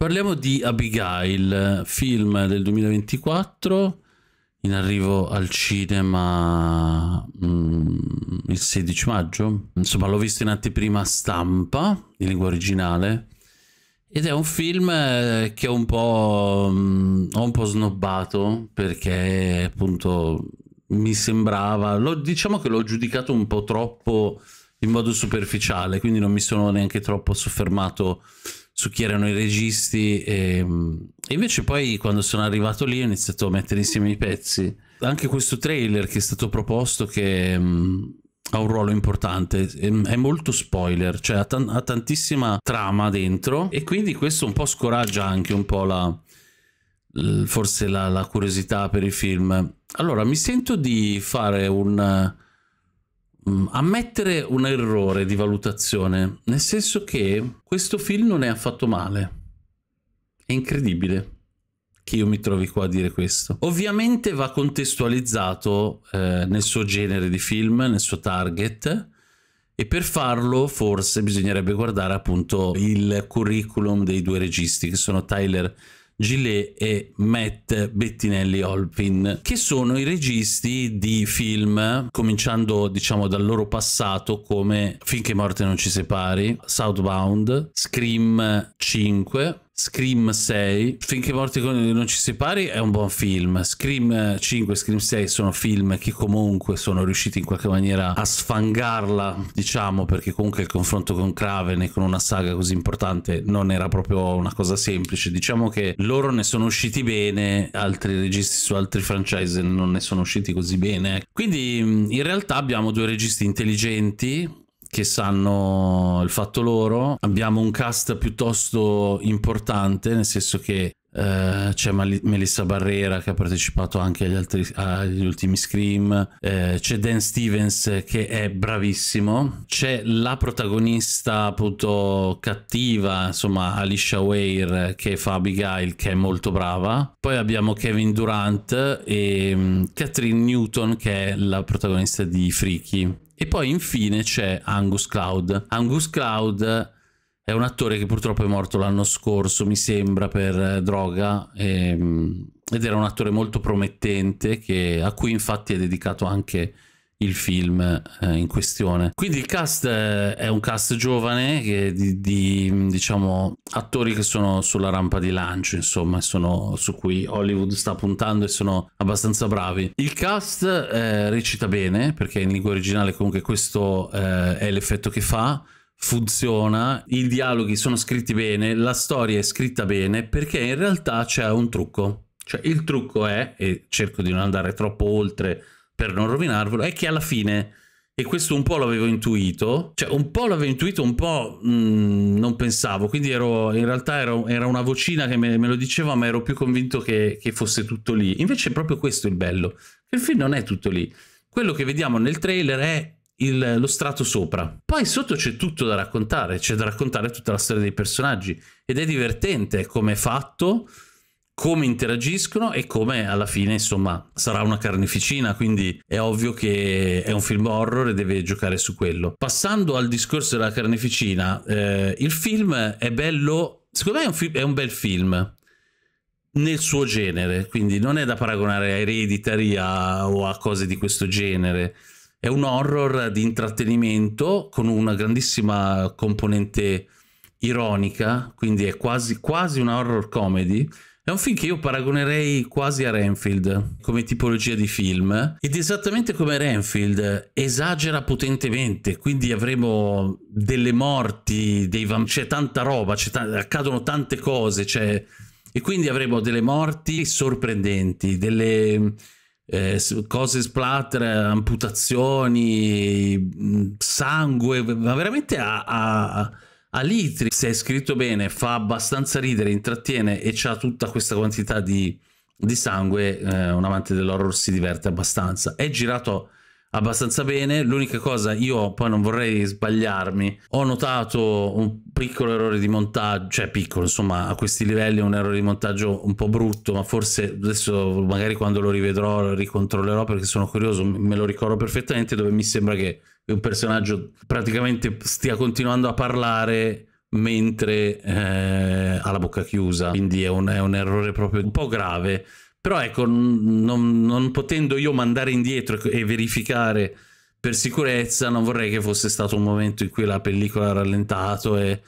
Parliamo di Abigail, film del 2024, in arrivo al cinema mh, mm, il 16 maggio. Insomma, l'ho visto in anteprima stampa, in lingua originale, ed è un film eh, che ho un po', mh, mm, ho un po snobbato perché appunto mi sembrava, lo, diciamo che l'ho giudicato un po' troppo in modo superficiale, quindi non mi sono neanche troppo soffermato su chi erano i registi e, ehm, e invece poi quando sono arrivato lì ho iniziato a mettere insieme i pezzi. Anche questo trailer che è stato proposto che um, ha un ruolo importante, ehm, è molto spoiler, cioè ha, tan ha tantissima trama dentro e quindi questo un po' scoraggia anche un po' la, forse la, la, curiosità per il film. Allora, mi sento di fare un Mm, ammettere un errore di valutazione, nel senso che questo film non è affatto male. È incredibile che io mi trovi qua a dire questo. Ovviamente va contestualizzato eh, nel suo genere di film, nel suo target, e per farlo forse bisognerebbe guardare appunto il curriculum dei due registi, che sono Tyler Gillet e Matt Bettinelli Olpin, che sono i registi di film, cominciando diciamo dal loro passato come Finché morte non ci separi, Southbound, Scream 5, Scream 6, Finché morti non ci separi è un buon film, Scream 5 e Scream 6 sono film che comunque sono riusciti in qualche maniera a sfangarla, diciamo, perché comunque il confronto con Craven e con una saga così importante non era proprio una cosa semplice, diciamo che loro ne sono usciti bene, altri registi su altri franchise non ne sono usciti così bene. Quindi in realtà abbiamo due registi intelligenti, che sanno il fatto loro. Abbiamo un cast piuttosto importante, nel senso che Uh, c'è Melissa Barrera che ha partecipato anche agli, altri, agli ultimi Scream, uh, c'è Dan Stevens che è bravissimo, c'è la protagonista appunto cattiva, insomma Alicia Weir che fa Abigail che è molto brava, poi abbiamo Kevin Durant e um, Catherine Newton che è la protagonista di Freaky e poi infine c'è Angus Cloud. Angus Cloud è un attore che purtroppo è morto l'anno scorso, mi sembra, per eh, droga. E, ehm, ed era un attore molto promettente che, a cui infatti è dedicato anche il film eh, in questione. Quindi il cast eh, è un cast giovane che, di, di diciamo, attori che sono sulla rampa di lancio, insomma, sono su cui Hollywood sta puntando e sono abbastanza bravi. Il cast eh, recita bene perché in lingua originale comunque questo eh, è l'effetto che fa funziona, i dialoghi sono scritti bene, la storia è scritta bene perché in realtà c'è un trucco. Cioè il trucco è, e cerco di non andare troppo oltre per non rovinarvelo, è che alla fine, e questo un po' l'avevo intuito, cioè un po' l'avevo intuito, un po' mh, mm, non pensavo, quindi ero, in realtà ero, era una vocina che me, me, lo diceva, ma ero più convinto che, che fosse tutto lì. Invece è proprio questo il bello, che il film non è tutto lì. Quello che vediamo nel trailer è il, lo strato sopra. Poi sotto c'è tutto da raccontare, c'è da raccontare tutta la storia dei personaggi ed è divertente come è fatto come interagiscono e come alla fine insomma sarà una carneficina quindi è ovvio che è un film horror e deve giocare su quello passando al discorso della carneficina eh, il film è bello secondo me è un, fi- è un, bel film nel suo genere quindi non è da paragonare a ereditaria o a cose di questo genere è un horror di intrattenimento con una grandissima componente ironica quindi è quasi, quasi un horror comedy è un film che io paragonerei quasi a Renfield come tipologia di film ed esattamente come Renfield esagera potentemente, quindi avremo delle morti, dei vam- c'è tanta roba, accadono tante cose, cioè... e quindi avremo delle morti sorprendenti, delle eh, cose splatter, amputazioni, sangue, ma veramente a, a Alitri, se è scritto bene, fa abbastanza ridere, intrattiene e c'ha tutta questa quantità di, di sangue. Eh, un amante dell'horror si diverte abbastanza. È girato abbastanza bene. L'unica cosa, io poi non vorrei sbagliarmi, ho notato un piccolo errore di montaggio, cioè piccolo, insomma, a questi livelli un errore di montaggio un po' brutto, ma forse adesso magari quando lo rivedrò lo ricontrollerò perché sono curioso, me lo ricordo perfettamente dove mi sembra che un personaggio praticamente stia continuando a parlare mentre eh, ha la bocca chiusa, quindi è un, è un errore proprio un po' grave però ecco, non, non potendo io mandare indietro e verificare per sicurezza, non vorrei che fosse stato un momento in cui la pellicola ha rallentato e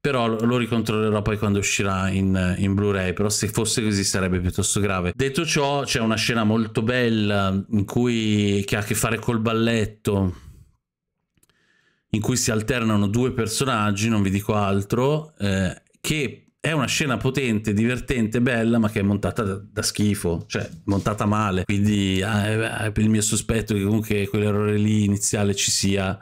però lo ricontrollerò poi quando uscirà in, in Blu-ray, però se fosse così sarebbe piuttosto grave. Detto ciò, c'è una scena molto bella in cui che ha a che fare col balletto in cui si alternano due personaggi, non vi dico altro, eh, che è una scena potente, divertente, bella, ma che è montata da, da schifo, cioè montata male. Quindi ah, eh, il mio sospetto è che comunque quell'errore lì iniziale ci sia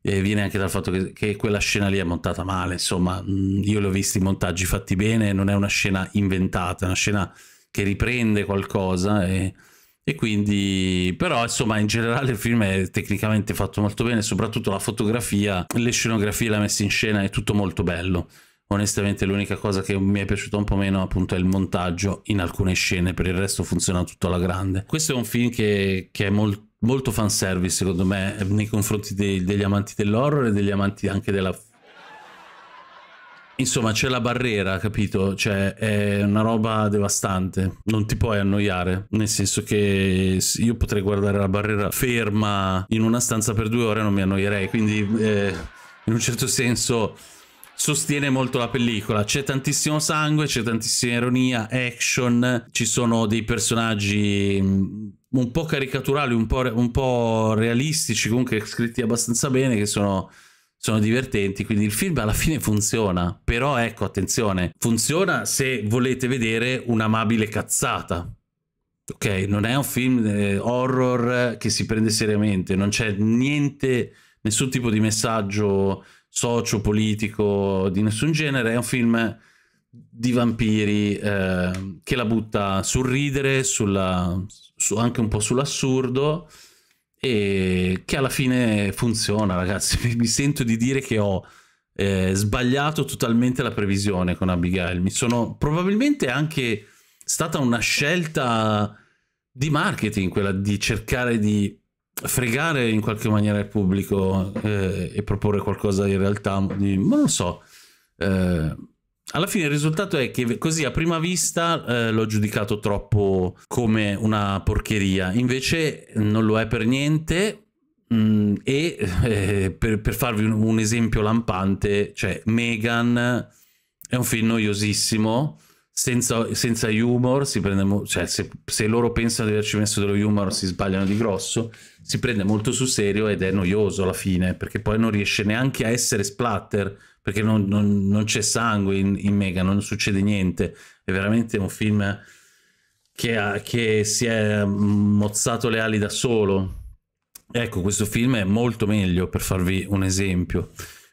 eh, viene anche dal fatto che, che, quella scena lì è montata male. Insomma, mm, io l'ho visto i montaggi fatti bene, non è una scena inventata, è una scena che riprende qualcosa e, e quindi però insomma in generale il film è tecnicamente fatto molto bene soprattutto la fotografia le scenografie la messa in scena è tutto molto bello Onestamente l'unica cosa che mi è piaciuta un po' meno appunto è il montaggio in alcune scene, per il resto funziona tutto alla grande. Questo è un film che, che è molto molto fanservice secondo me nei confronti dei, degli amanti dell'horror e degli amanti anche della Insomma, c'è la barriera, capito? Cioè, è una roba devastante. Non ti puoi annoiare. Nel senso che io potrei guardare la barriera ferma in una stanza per due ore e non mi annoierei. Quindi, eh, in un certo senso, sostiene molto la pellicola. C'è tantissimo sangue, c'è tantissima ironia, action, ci sono dei personaggi mm, un po' caricaturali, un po', un po realistici, comunque scritti abbastanza bene, che sono, sono, divertenti. Quindi il film alla fine funziona. Però ecco, attenzione, funziona se volete vedere un'amabile cazzata. Ok, non è un film eh, horror che si prende seriamente, non c'è niente, nessun tipo di messaggio socio-politico di nessun genere, è un film di vampiri eh, che la butta sul ridere, sulla, su, anche un po' sull'assurdo e che alla fine funziona ragazzi, mi sento di dire che ho eh, sbagliato totalmente la previsione con Abigail, mi sono probabilmente anche stata una scelta di marketing quella di cercare di fregare in qualche maniera il pubblico eh, e proporre qualcosa in realtà, di, ma non so. Eh, alla fine il risultato è che così a prima vista eh, l'ho giudicato troppo come una porcheria, invece non lo è per niente. Mh, mm, e eh, per, per, farvi un, un esempio lampante, cioè Megan è un film noiosissimo, senza, senza humor si prende mo- cioè se, se, loro pensano di averci messo dello humor si sbagliano di grosso si prende molto sul serio ed è noioso alla fine perché poi non riesce neanche a essere splatter perché non, non, non c'è sangue in, in, Mega non succede niente è veramente un film che, ha, che si è mozzato le ali da solo ecco questo film è molto meglio per farvi un esempio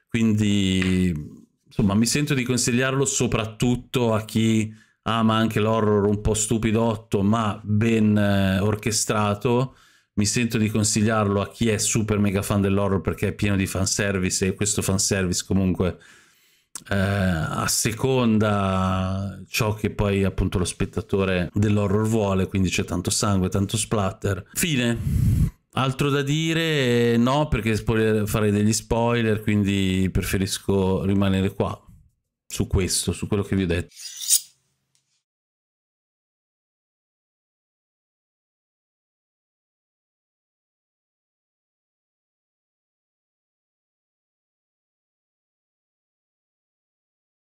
quindi insomma, mi sento di consigliarlo soprattutto a chi ama anche l'horror un po' stupidotto, ma ben eh, orchestrato. Mi sento di consigliarlo a chi è super mega fan dell'horror perché è pieno di fanservice e questo fanservice comunque eh, a seconda ciò che poi appunto lo spettatore dell'horror vuole, quindi c'è tanto sangue, tanto splatter. Fine. Altro da dire? Eh, no, perché spoiler, farei degli spoiler, quindi preferisco rimanere qua su questo, su quello che vi ho detto.